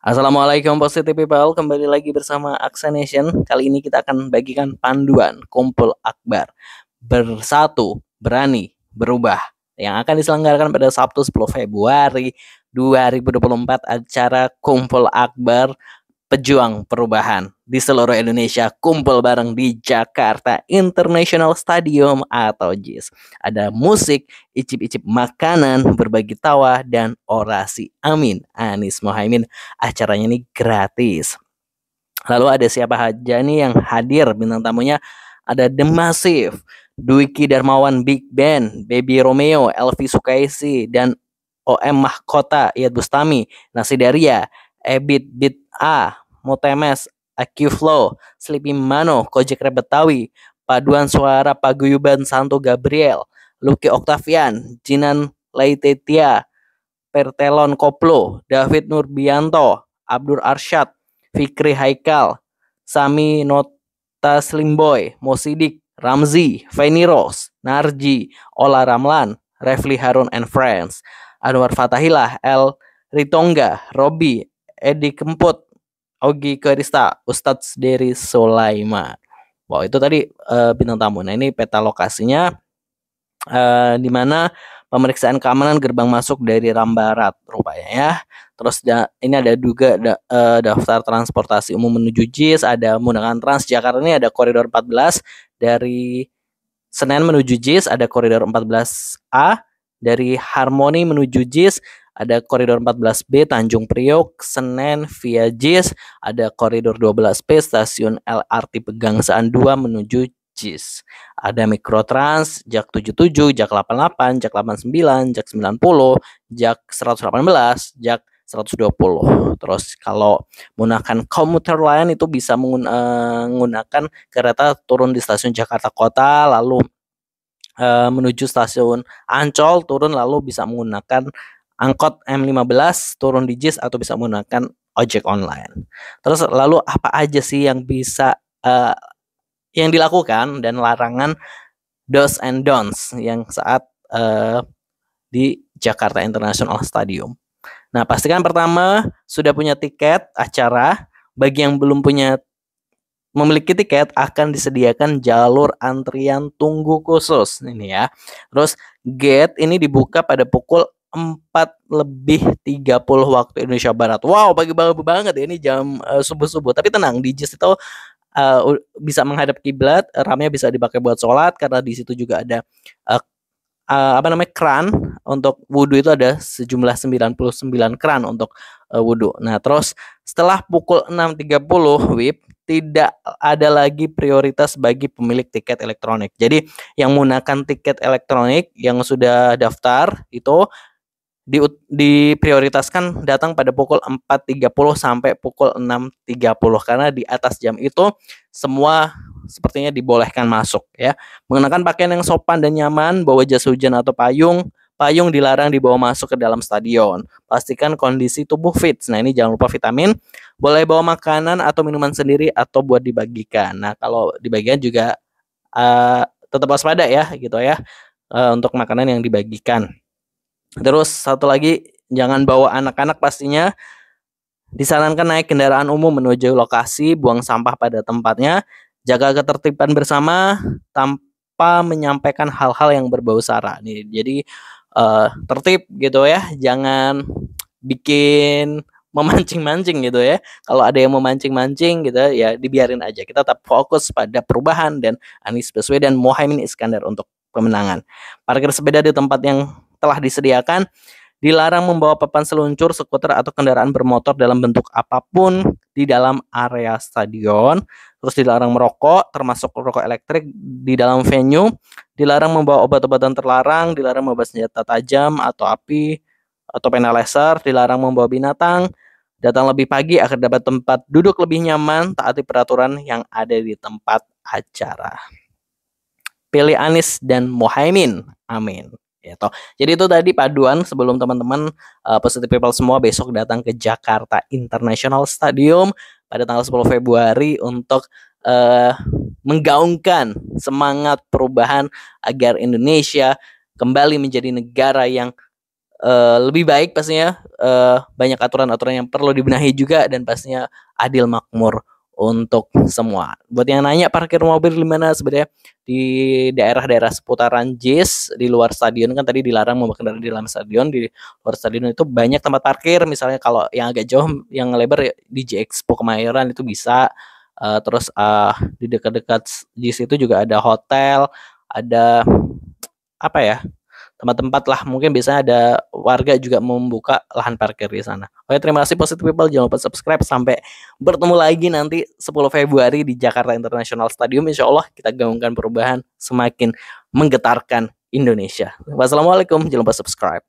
Assalamualaikum Positive People, kembali lagi bersama Aksanation. Kali ini kita akan bagikan panduan Kumpul Akbar Bersatu, Berani, Berubah yang akan diselenggarakan pada Sabtu 10 Februari 2024 acara Kumpul Akbar Pejuang Perubahan di seluruh Indonesia kumpul bareng di Jakarta International Stadium atau JIS. Ada musik, icip-icip makanan, berbagi tawa, dan orasi amin. Anis Mohaimin, acaranya ini gratis. Lalu ada siapa aja nih yang hadir bintang tamunya? Ada The Massive, Dwiki Darmawan Big Band, Baby Romeo, Elvi Sukaisi, dan OM Mahkota, Iyad Bustami, Nasidaria, Ebit Bit A, Motemes AQ Flow, Sleepy Mano, Kojek Rebetawi, Betawi, paduan suara paguyuban Santo Gabriel, Luki Octavian, Jinan Laitetia, Pertelon Koplo, David Nurbianto, Abdur Arsyad, Fikri Haikal, Sami Nota Slimboy, Mosidik, Ramzi, Feni Rose, Narji, Ola Ramlan, Refli Harun and Friends, Anwar Fatahilah, El Ritonga, Robi, Edi Kemput, Ogi Karista, Ustadz dari Sulaiman. Wow, itu tadi uh, bintang tamu. Nah, ini peta lokasinya uh, di mana pemeriksaan keamanan gerbang masuk dari Rambarat rupanya ya. Terus da, ini ada juga da, e, daftar transportasi umum menuju JIS, ada menggunakan Transjakarta ini ada koridor 14 dari Senen menuju JIS, ada koridor 14A dari Harmoni menuju JIS, ada koridor 14B Tanjung Priok, Senen via JIS, ada koridor 12B stasiun LRT Pegangsaan 2 menuju JIS. Ada Mikrotrans, Jak 77, Jak 88, Jak 89, Jak 90, Jak 118, Jak 120. Terus kalau menggunakan komuter lain itu bisa eh, menggunakan kereta turun di stasiun Jakarta Kota lalu eh, menuju stasiun Ancol turun lalu bisa menggunakan angkot M15, turun di JIS atau bisa menggunakan ojek online. Terus lalu apa aja sih yang bisa uh, yang dilakukan dan larangan do's and don'ts yang saat uh, di Jakarta International Stadium. Nah, pastikan pertama sudah punya tiket acara. Bagi yang belum punya memiliki tiket akan disediakan jalur antrian tunggu khusus ini ya. Terus gate ini dibuka pada pukul 4 lebih 30 waktu Indonesia Barat. Wow, pagi banget banget ya ini jam eh, subuh-subuh. Tapi tenang, di JIS itu uh, bisa menghadap kiblat, ramnya bisa dipakai buat sholat karena di situ juga ada uh, uh, apa namanya keran untuk wudhu itu ada sejumlah 99 keran untuk uh, wudhu. Nah, terus setelah pukul 6.30 WIB tidak ada lagi prioritas bagi pemilik tiket elektronik. Jadi yang menggunakan tiket elektronik yang sudah daftar itu di, diprioritaskan datang pada pukul 4.30 sampai pukul 6.30 karena di atas jam itu semua sepertinya dibolehkan masuk ya. Mengenakan pakaian yang sopan dan nyaman, bawa jas hujan atau payung, payung dilarang dibawa masuk ke dalam stadion. Pastikan kondisi tubuh fit. Nah, ini jangan lupa vitamin. Boleh bawa makanan atau minuman sendiri atau buat dibagikan. Nah, kalau dibagikan juga uh, tetap waspada ya gitu ya uh, untuk makanan yang dibagikan. Terus satu lagi jangan bawa anak-anak pastinya. Disarankan naik kendaraan umum menuju lokasi, buang sampah pada tempatnya, jaga ketertiban bersama tanpa menyampaikan hal-hal yang berbau sara. Nih, jadi uh, tertib gitu ya, jangan bikin memancing-mancing gitu ya. Kalau ada yang memancing-mancing gitu ya dibiarin aja. Kita tetap fokus pada perubahan dan Anies Baswedan Mohaimin Iskandar untuk pemenangan. Parkir sepeda di tempat yang telah disediakan dilarang membawa papan seluncur, skuter atau kendaraan bermotor dalam bentuk apapun di dalam area stadion. Terus dilarang merokok, termasuk rokok elektrik di dalam venue. Dilarang membawa obat-obatan terlarang, dilarang membawa senjata tajam atau api atau pena laser, dilarang membawa binatang. Datang lebih pagi agar dapat tempat duduk lebih nyaman, taati peraturan yang ada di tempat acara. Pilih Anis dan Mohaimin. Amin. Ya gitu. toh. Jadi itu tadi paduan sebelum teman-teman uh, positive people semua besok datang ke Jakarta International Stadium pada tanggal 10 Februari untuk uh, menggaungkan semangat perubahan agar Indonesia kembali menjadi negara yang uh, lebih baik pastinya uh, banyak aturan-aturan yang perlu dibenahi juga dan pastinya adil makmur untuk semua. Buat yang nanya parkir mobil di mana sebenarnya di daerah-daerah seputaran JIS di luar stadion kan tadi dilarang membawa kendaraan di dalam stadion di luar stadion itu banyak tempat parkir misalnya kalau yang agak jauh yang lebar ya di JX Expo Kemayoran itu bisa uh, terus uh, di dekat-dekat JIS itu juga ada hotel ada apa ya tempat-tempat lah mungkin bisa ada warga juga membuka lahan parkir di sana. Oke, terima kasih positif People. Jangan lupa subscribe sampai bertemu lagi nanti 10 Februari di Jakarta International Stadium. Insya Allah kita gaungkan perubahan semakin menggetarkan Indonesia. Wassalamualaikum, jangan lupa subscribe.